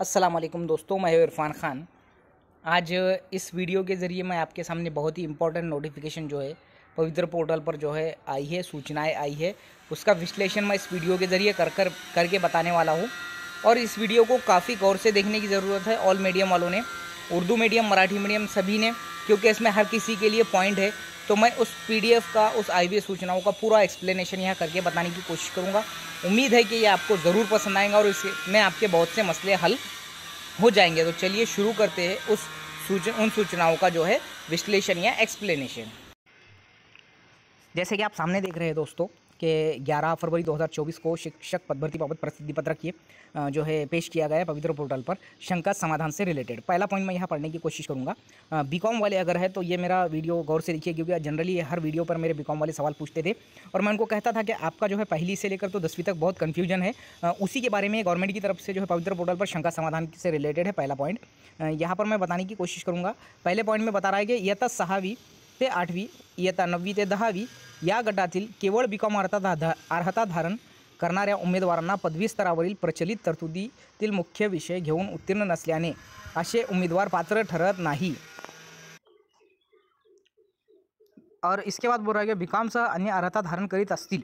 असलम दोस्तों मैं इरफान ख़ान आज इस वीडियो के ज़रिए मैं आपके सामने बहुत ही इम्पोर्टेंट नोटिफिकेशन जो है पवित्र पोर्टल पर जो है आई है सूचनाएं आई है उसका विश्लेषण मैं इस वीडियो के ज़रिए कर कर करके बताने वाला हूँ और इस वीडियो को काफ़ी गौर से देखने की ज़रूरत है ऑल मीडियम वालों ने उर्दू मीडियम मराठी मीडियम सभी ने क्योंकि इसमें हर किसी के लिए पॉइंट है तो मैं उस पीडीएफ का उस आई सूचनाओं का पूरा एक्सप्लेनेशन यहाँ करके बताने की कोशिश करूँगा उम्मीद है कि ये आपको ज़रूर पसंद आएगा और इसमें आपके बहुत से मसले हल हो जाएंगे तो चलिए शुरू करते हैं उस सूच उन सूचनाओं का जो है विश्लेषण या एक्सप्लेनेशन जैसे कि आप सामने देख रहे हैं दोस्तों के 11 फरवरी 2024 को शिक्षक पद भर्ती बाबत प्रसिद्धि पत्रक ये जो है पेश किया गया है पवित्र पोर्टल पर शंका समाधान से रिलेटेड पहला पॉइंट मैं यहाँ पढ़ने की कोशिश करूँगा बी वाले अगर है तो ये मेरा वीडियो गौर से देखिए क्योंकि जनरली हर वीडियो पर मेरे बी वाले सवाल पूछते थे और मैं उनको कहता था कि आपका जो है पहली से लेकर तो दसवीं तक बहुत कन्फ्यूजन है उसी के बारे में गवर्नमेंट की तरफ से जो है पवित्र पोर्टल पर शंका समाधान से रिलेटेड है पहला पॉइंट यहाँ पर मैं बताने की कोशिश करूँगा पहले पॉइंट में बता रहा है कि यथा सहावी ते आठवी इयत्ता नववी ते दहावी या गटातील केवळ बी कॉम अर्हता अर्हता धारण करणाऱ्या उमेदवारांना पदवी स्तरावरील प्रचलित तरतुदीतील मुख्य विषय घेऊन उत्तीर्ण नसल्याने असे उमेदवार पात्र ठरत नाही और इसके बाद बोल रहा है कि सह अन्य अर्हता धारण करीत असतील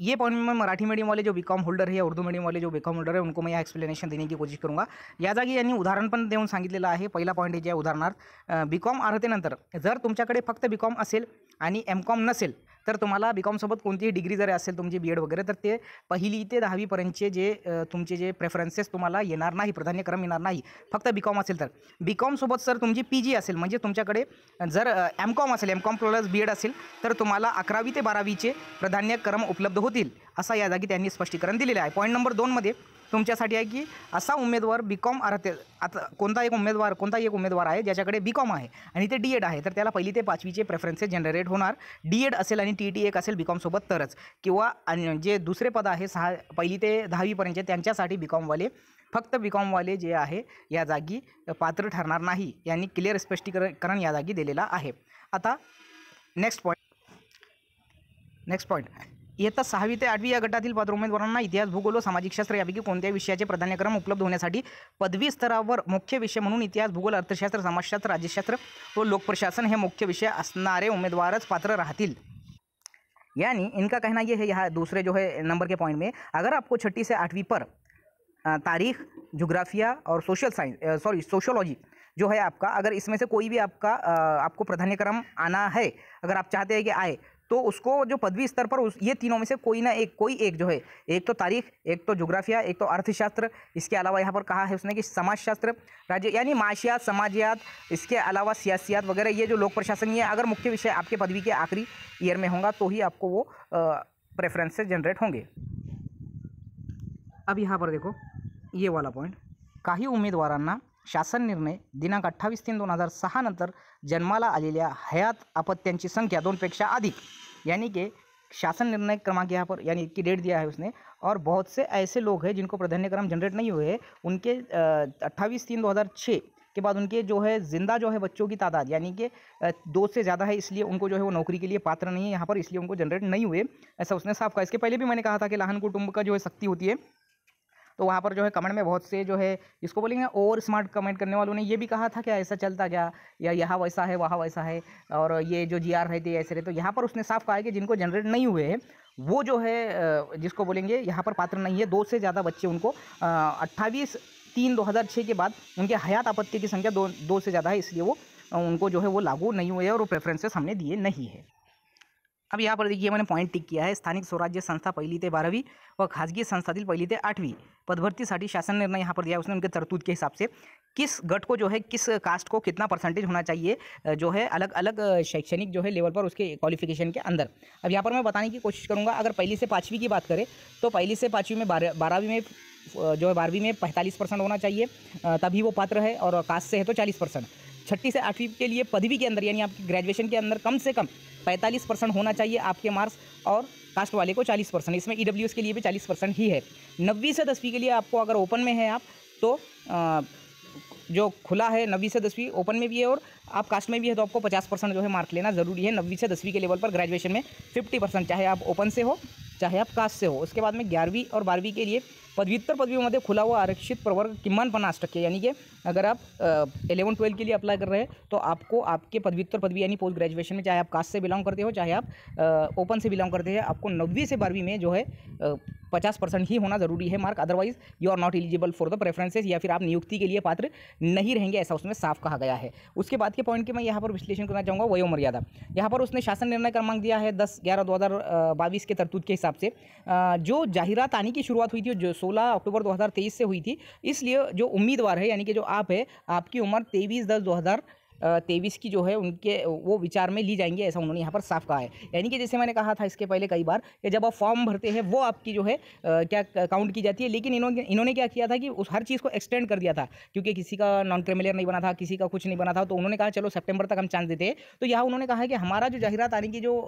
ये पॉइंट मैं मराठी मीडियम वाले जो बी कॉम होल्डर है उर्दू मीडियम वाले जो बी कॉम होल्डर है उनको मैं एक्सप्लेनेशन देने की कोशिश करूँगा या जागी यानी उदाहरण पण देऊन सांगितलेलं आहे पहिला पॉईंट जे आहे उदाहरणार्थ बी कॉम अर्हतेनंतर जर तुमच्याकडे फक्त बी कॉम असेल आणि एम कॉम नसेल तर तुम्हाला बी कॉमसोबत कोणतीही डिग्री जरी असेल तुमची बी एड वगैरे तर ते पहिली ते दहावीपर्यंतचे जे तुमचे जे प्रेफरन्सेस तुम्हाला येणार नाही प्राधान्यक्रम येणार नाही फक्त बी असेल तर बी कॉमसोबत सर तुमची पी जी असेल म्हणजे तुमच्याकडे जर एम कॉम असेल M com plus B Ed असेल तर तुम्हाला अकरावी ते बारावीचे प्राधान्यक्रम उपलब्ध होतील असा या जागी त्यांनी स्पष्टीकरण दिलेलं आहे पॉईंट नंबर दोनमध्ये तुमच्यासाठी आहे की असा उमेदवार बी कॉम आता कोणता एक उमेदवार कोणता एक उमेदवार आहे ज्याच्याकडे बी कॉम आहे आणि ते डी एड आहे तर त्याला पहिली ते पाचवीचे प्रेफरन्सेस जनरेट होणार डी एड असेल आणि टी टी एक असेल बी कॉमसोबत तरच किंवा जे दुसरे पद आहे सहा पहिली ते दहावीपर्यंतचे त्यांच्यासाठी बी कॉमवाले फक्त बी कॉमवाले जे आहे या जागी पात्र ठरणार नाही यांनी क्लिअर स्पष्टीकरण या जागी दिलेला आहे आता नेक्स्ट पॉईंट नेक्स्ट पॉईंट इयत्ता सहावी ते आठवी या गटातील पात्र उमेदवारांना इतिहास भूगोल व सामाजिक शास्त्र यापैकी कोणत्या विषयाचे प्राधान्यक्रम उपलब्ध होण्यासाठी पदवी स्तरावर मुख्य विषय म्हणून इतिहास भूगोल अर्थशास्त्र समाजशास्त्र राज्यशास्त्र व लोकप्रशासन हे मुख्य विषय असणारे उमेदवारच पात्र राहतील यानी इनका कहना यह है यहाँ दूसरे जो है नंबर के पॉइंट में अगर आपको छठी से आठवीं पर तारीख जोग्राफिया और सोशल साइंस सॉरी सोशोलॉजी जो है आपका अगर इसमें से कोई भी आपका आपको प्राधान्यक्रम आना है अगर आप चाहते हैं कि आए तो उसको जो पदवी स्तर पर उस ये तीनों में से कोई ना एक कोई एक जो है एक तो तारीख एक तो जोग्राफिया एक तो अर्थशास्त्र इसके अलावा यहाँ पर कहा है उसने कि समाजशास्त्र राज्य यानी माशियात समाजियात इसके अलावा सियासियात वगैरह ये जो लोक प्रशासन ये अगर मुख्य विषय आपके पदवी के आखिरी ईयर में होगा तो ही आपको वो प्रेफरेंस जनरेट होंगे अब यहाँ पर देखो ये वाला पॉइंट का ही शासन निर्णय दिनांक अट्ठावी तीन दोन हजार सहा नर जन्माला आलेल्या हयात अपत्यांची संख्या दो पेक्षा अधिक यानी कि शासन निर्णय क्रमांक यहाँ पर यानी कि डेट दिया है उसने और बहुत से ऐसे लोग हैं जिनको प्राधान्यक्रम जनरेट नहीं हुए उनके अट्ठाईस तीन दो हज़ार छः के बाद उनके जो है ज़िंदा जो है बच्चों की तादाद यानी कि दो से ज़्यादा है इसलिए उनको जो है वो नौकरी के लिए पात्र नहीं है यहाँ पर इसलिए उनको जनरेट नहीं हुए ऐसा उसने साफ कहा इसके पहले भी मैंने कहा था कि लाहन कुटुंब का जो है शक्ति होती है तो वहाँ पर जो है कमेंट में बहुत से जो है इसको बोलेंगे और स्मार्ट कमेंट करने वालों ने ये भी कहा था कि ऐसा चलता क्या या यहाँ वैसा है वहाँ वैसा है और ये जो जी आर रहते ऐसे रहे तो यहाँ पर उसने साफ कहा है कि जिनको जनरेट नहीं हुए हैं वो जो है जिसको बोलेंगे यहाँ पर पात्र नहीं है दो से ज़्यादा बच्चे उनको अट्ठावीस तीन दो हज़ार छः के बाद उनके हयात आपत्ति की संख्या दो दो से ज़्यादा है इसलिए वो उनको जो है वो लागू नहीं हुए और वो प्रेफरेंसेस हमने दिए नहीं है अब यहाँ पर देखिए मैंने पॉइंट टिक किया है स्थानिक स्वराज्य संस्था पहली ते बारहवीं व संस्था दिल पहली ते आठवीं साठी शासन निर्णय यहाँ पर दिया उसने उनके तरतूत के हिसाब से किस गट को जो है किस कास्ट को कितना परसेंटेज होना चाहिए जो है अलग अलग शैक्षणिक जो है लेवल पर उसके क्वालिफिकेशन के अंदर अब यहाँ पर मैं बताने की कोशिश करूँगा अगर पहली से पाँचवीं की बात करें तो पहली से पाँचवीं में बारहवीं में जो है बारहवीं में पैंतालीस परसेंट होना चाहिए तभी वो पात्र है और कास्ट से है तो चालीस परसेंट छठी से आठवीं के लिए पदवी के अंदर यानी आपकी ग्रेजुएशन के अंदर कम से कम पैंतालीस परसेंट होना चाहिए आपके मार्क्स और कास्ट वाले को चालीस परसेंट इसमें ई e के लिए भी चालीस परसेंट ही है नब्बी से दसवीं के लिए आपको अगर ओपन में है आप तो आ, जो खुला है नब्बी से दसवीं ओपन में भी है और आप कास्ट में भी है तो आपको पचास परसेंट जो है मार्क लेना ज़रूरी है नब्बी से दसवीं के लेवल पर ग्रेजुएशन में फिफ्टी परसेंट चाहे आप ओपन से हो चाहे आप कास्ट से हो उसके बाद में ग्यारहवीं और बारहवीं के लिए पदव्युत्तर पदवी में खुला हुआ आरक्षित प्रवर्ग किमान पन्नास टक्के यानी कि अगर आप इलेवन ट्वेल्व के लिए अप्लाई कर रहे हैं तो आपको आपके पदव्युत्तर पदवी यानी पोस्ट ग्रेजुएशन में चाहे आप कास्ट से बिलोंग करते हो चाहे आप ओपन से बिलोंग करते हैं आपको नब्बे से बारहवीं में जो है पचास परसेंट ही होना ज़रूरी है mark otherwise you are not eligible for the preferences या फिर आप नियुक्ति के लिए पात्र नहीं रहेंगे ऐसा उसमें साफ कहा गया है उसके बाद के पॉइंट के मैं यहाँ पर विश्लेषण करना चाहूँगा वयो मर्यादा यहाँ पर उसने शासन निर्णय क्रमांक दिया है दस ग्यारह दो के तरतूद के हिसाब से जो जाहिरत आने की शुरुआत हुई थी जो सोलह अक्टूबर 2023 से हुई थी इसलिए जो उम्मीदवार है यानी कि जो आप है आपकी उम्र तेईस दस 2023 तेईस की जो है उनके वो विचार में ली जाएंगे ऐसा उन्होंने यहाँ पर साफ कहा है यानी कि जैसे मैंने कहा था इसके पहले कई बार कि जब आप फॉर्म भरते हैं वो आपकी जो है क्या काउंट की जाती है लेकिन इन्होंने इन्होंने क्या किया था कि उस हर चीज़ को एक्सटेंड कर दिया था क्योंकि किसी का नॉन क्रिमिलियर नहीं बना था किसी का कुछ नहीं बना था तो उन्होंने कहा चलो सेप्टेम्बर तक हम चांस देते हैं तो यहाँ उन्होंने कहा कि हमारा जो जाहिरत आने की जो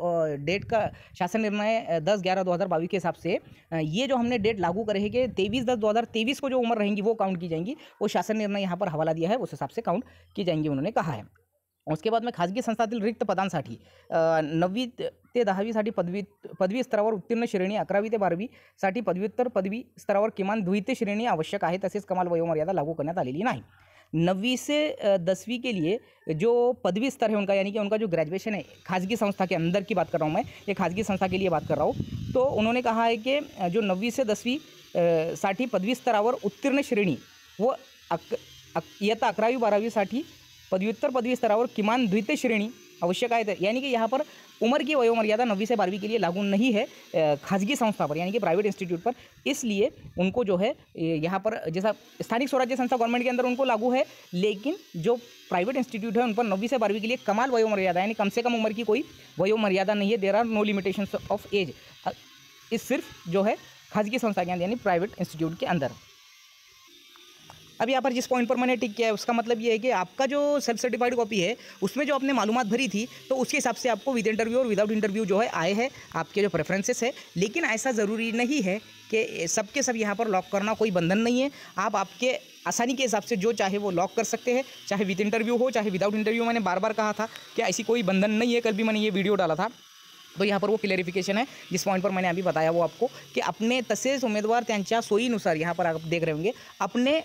डेट का शासन निर्णय दस ग्यारह दो हज़ार बाईस के हिसाब से ये जो हमने डेट लागू करे कि तेईस दस दो हज़ार तेईस को जो उम्र रहेंगी वो काउंट की जाएंगी वो शासन निर्णय यहाँ पर हवाला दिया है उस हिसाब से काउंट की जाएंगी उन्होंने कहा है उसके बाद खासगी संस्थातील रिक्त पदांसाठी नववी ते दहावीसाठी पदवी पदवी स्तरावर उत्तीर्ण श्रेणी अकरावी ते बारावीसाठी पदव्युत्तर पदवी स्तरावर किमान द्वितीय श्रेणी आवश्यक है तसेज कमाल वयोमर्यादा लागू करण्यात आलेली नाही से दसवीं के लिए जो पदवी स्तर है उनका यानी कि उनका जो ग्रेजुएशन है खाजगी संस्था के अंदर की बात कर रहा हूँ मैं ये खासगी संस्था के लिए बात कर रहा हूँ तो उन्होंने कहा है कि जो नवी से दसवीं साठी पदवी स्तरावर उत्तीर्ण श्रेणी वो अक इयत्ता तो अकरावी बारावीसाठी पदव्युत्तर पदवी स्तरावर किमान द्वितीय श्रेणी आवश्यक है यानी कि यहाँ पर उम्र की वयोमर्यादा नब्बी से बारहवीं के लिए लागू नहीं है खासगी संस्था पर यानी कि प्राइवेट इंस्टीट्यूट पर इसलिए उनको जो है यहाँ पर जैसा स्थानिक स्वराज्य संस्था गवर्नमेंट के अंदर उनको लागू है लेकिन जो प्राइवेट इंस्टीट्यूट है उन पर नवी से बारहवीं के लिए कमाल वयोमर्यादा यानी कम से कम उम्र की कोई वयोमर्यादा नहीं है there are no limitation of age इस सिर्फ जो है खासगी संस्था के अंदर यानी प्राइवेट इंस्टीट्यूट के अंदर अब यहाँ पर जिस पॉइंट पर मैंने टिक किया है उसका मतलब ये है कि आपका जो सेल्फ सर्टिफाइड कॉपी है उसमें जो आपने मालूम भरी थी तो उसके हिसाब से आपको विद इंटरव्यू और विदाउट इंटरव्यू जो है आए हैं आपके जो प्रेफरेंसेस है लेकिन ऐसा ज़रूरी नहीं है कि सबके सब यहाँ पर लॉक करना कोई बंधन नहीं है आप आपके आसानी के हिसाब से जो चाहे वो लॉक कर सकते हैं चाहे विद इंटरव्यू हो चाहे विदाउट इंटरव्यू मैंने बार बार कहा था कि ऐसी कोई बंधन नहीं है कल भी मैंने ये वीडियो डाला था तो यहाँ पर वो क्लेरिफिकेशन है जिस पॉइंट पर मैंने अभी बताया वो आपको कि अपने तसेज उम्मीदवार उमेदवार सोई अनुसार यहाँ पर आप देख रहे होंगे अपने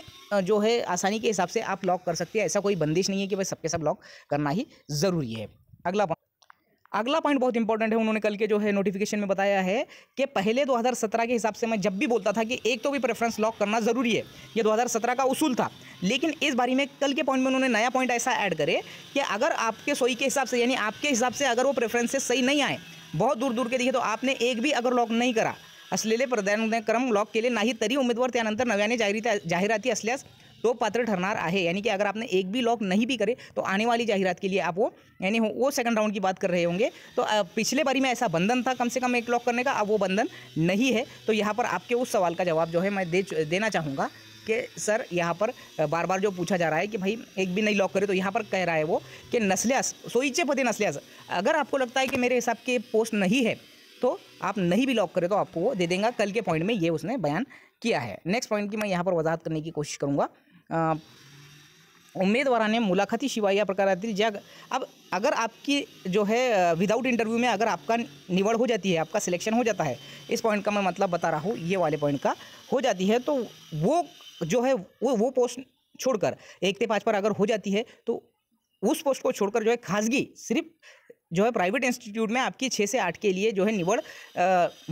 जो है आसानी के हिसाब से आप लॉक कर सकते हैं ऐसा कोई बंदिश नहीं है कि भाई सबके सब लॉक करना ही ज़रूरी है अगला अगला पॉइंट बहुत इंपॉर्टेंट है उन्होंने कल के जो है नोटिफिकेशन में बताया है कि पहले 2017 के हिसाब से मैं जब भी बोलता था कि एक तो भी प्रेफरेंस लॉक करना ज़रूरी है ये 2017 का उसूल था लेकिन इस बारी में कल के पॉइंट में उन्होंने नया पॉइंट ऐसा ऐड करे कि अगर आपके सोई के हिसाब से यानी आपके हिसाब से अगर वो प्रेफरेंसेस सही नहीं आए बहुत दूर दूर के दिखे तो आपने एक भी अगर लॉक नहीं करा असलेले क्रम लॉक के लिए नहीं तरी उम्मेदवार त्यानंतर नव्याने जाहिराती जाहिराती असल्यास तो पात्र ठरना है यानी कि अगर आपने एक भी लॉक नहीं भी करे तो आने वाली जाहिरात के लिए आप वो यानी वो सेकंड राउंड की बात कर रहे होंगे तो पिछले बारी में ऐसा बंधन था कम से कम एक लॉक करने का अब वो बंधन नहीं है तो यहाँ पर आपके उस सवाल का जवाब जो है मैं दे देना चाहूँगा के सर यहाँ पर बार बार जो पूछा जा रहा है कि भाई एक भी नहीं लॉक करे तो यहाँ पर कह रहा है वो कि नस्लियास सोईचे पते नस्लियास अगर आपको लगता है कि मेरे हिसाब के पोस्ट नहीं है तो आप नहीं भी लॉक करें तो आपको वो दे देगा कल के पॉइंट में ये उसने बयान किया है नेक्स्ट पॉइंट की मैं यहाँ पर वजाहत करने की कोशिश करूँगा उम्मीदवार उमेदवाराने मुलाखतीशिवाय या प्रकारातील जग अब अगर आपकी जो है विदाउट इंटरव्यू में अगर आपका निवड़ हो जाती है आपका सिलेक्शन हो जाता है इस पॉइंट का मैं मतलब बता रहा हूँ ये वाले पॉइंट का हो जाती है तो वो जो है वो वो पोस्ट छोड़कर एक ते पाँच पर अगर हो जाती है तो उस पोस्ट को छोड़कर जो है खासगी सिर्फ जो है प्राइवेट इंस्टीट्यूट में आपकी छः से आठ के लिए जो है निवड़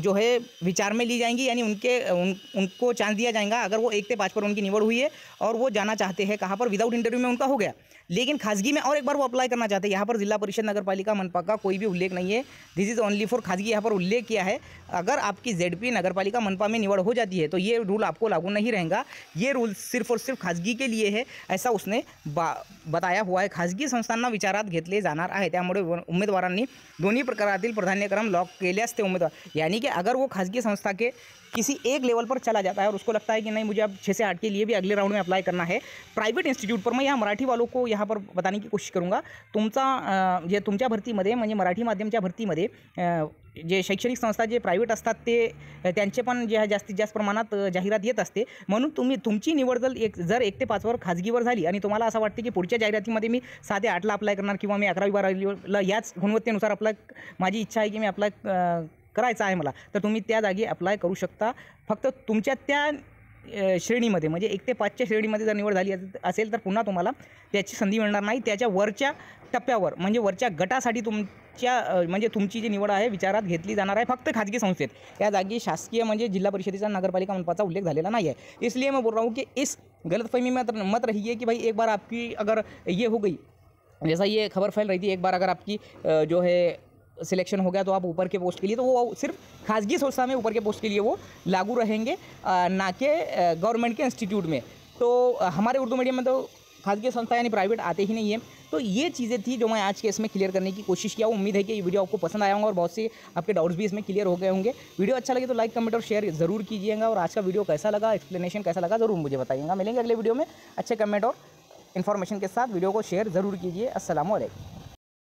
जो है विचार में ली जाएंगी यानी उनके उन उनको चांस दिया जाएगा अगर वो एक से पाँच पर उनकी निवड़ हुई है और वो जाना चाहते हैं कहाँ पर विदाउट इंटरव्यू में उनका हो गया लेकिन खासगी में और एक बार वो अप्लाई करना चाहते हैं यहाँ पर जिला परिषद नगर पालिका मनपा का कोई भी उल्लेख नहीं है दिस इज़ ओनली फॉर खासगी यहाँ पर उल्लेख किया है अगर आपकी जेड पी नगर पालिका मनपा में निवड़ हो जाती है तो ये रूल आपको लागू नहीं रहेगा ये रूल सिर्फ और सिर्फ खासगी के लिए है ऐसा उसने बताया हुआ आहे खाजगी संस्थांना विचारात घेतले जाणार आहे त्यामुळे उमेदवारांनी दोनों प्रकार प्राधान्यक्रम लॉक के ते यानी कि अगर वो खासगी संस्था के किसी एक लेवल पर चला जाता है और उसको लगता है कि नहीं मुझे अब छः से आठ के लिए भी अगले राउंड में अप्लाई करना है प्राइवेट इन्स्टिट्यूट पर मैं या मराठी वालों को यहाँ पर बताने की कोशिश करूँगा तुमचा जे तुमच्या भरतीमध्ये म्हणजे मराठी माध्यमच्या भरतीमध्ये जे शैक्षणिक संस्था जे प्रायव्हेट असतात ते त्यांचे पण जे जास्तीत जास्त प्रमाणात जाहिरात येत असते म्हणून तुम्ही तुमची निवड जर एक जर एक ते पाचवर खाजगीवर झाली आणि तुम्हाला असं वाटते की पुढच्या जाहिरातीमध्ये मी साधे ते आठला अप्लाय करणार किंवा मी अकरावी बारावीला याच गुणवत्तेनुसार आपला माझी इच्छा आहे की मी आपला करायचं आहे मला तर तुम्ही त्या जागी अप्लाय करू शकता फक्त तुमच्या त्या श्रेणीमध्ये म्हणजे एक ते पाचच्या श्रेणीमध्ये जर निवड झाली असेल तर पुन्हा तुम्हाला त्याची संधी मिळणार नाही त्याच्या वरच्या टप्प्यावर म्हणजे वरच्या गटासाठी तुमच्या म्हणजे तुमची जी निवड आहे विचारात घेतली जाणार आहे फक्त खाजगी संस्थेत या जागी शासकीय म्हणजे जिल्हा परिषदेचा नगरपालिका मनपाचा उल्लेख झालेला नाही आहे इसलिए मी बोल रहा हूँ कि इस गलतफहमी मत मत रहिए की भाई एक बार आपकी अगर ये हो गई जैसा ये खबर फैल रही थी एक बार अगर आपकी जो है सिलेक्शन हो गया तो आप ऊपर के पोस्ट के लिए तो वो सिर्फ खासगी संस्था में ऊपर के पोस्ट के लिए वो लागू रहेंगे ना कि गवर्नमेंट के इंस्टीट्यूट में तो हमारे उर्दू मीडियम में तो खासगी संस्था यानी प्राइवेट आते ही नहीं है तो ये चीज़ें थी जो मैं आज के इसमें क्लियर करने की कोशिश किया उम्मीद है कि ये वीडियो आपको पसंद आया होगा और बहुत से आपके डाउट्स भी इसमें क्लियर हो गए होंगे वीडियो अच्छा लगे तो लाइक कमेंट और शेयर जरूर कीजिएगा और आज का वीडियो कैसा लगा एक्सप्लेनेशन कैसा लगा जरूर मुझे बताइएगा मिलेंगे अगले वीडियो में अच्छे कमेंट और इन्फॉर्मेशन के साथ वीडियो को शेयर जरूर कीजिए असल